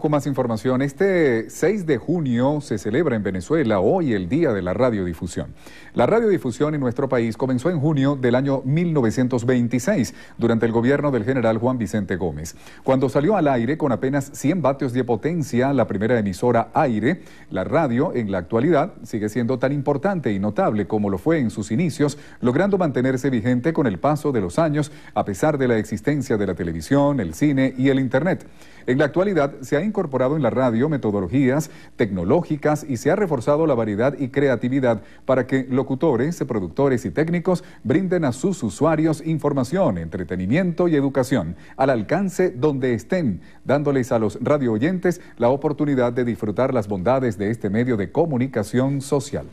con más información. Este 6 de junio se celebra en Venezuela hoy el Día de la Radiodifusión. La radiodifusión en nuestro país comenzó en junio del año 1926, durante el gobierno del general Juan Vicente Gómez. Cuando salió al aire con apenas 100 vatios de potencia, la primera emisora aire, la radio en la actualidad sigue siendo tan importante y notable como lo fue en sus inicios, logrando mantenerse vigente con el paso de los años, a pesar de la existencia de la televisión, el cine y el Internet. En la actualidad se ha incorporado en la radio metodologías tecnológicas y se ha reforzado la variedad y creatividad para que locutores, productores y técnicos brinden a sus usuarios información, entretenimiento y educación al alcance donde estén, dándoles a los radio oyentes la oportunidad de disfrutar las bondades de este medio de comunicación social.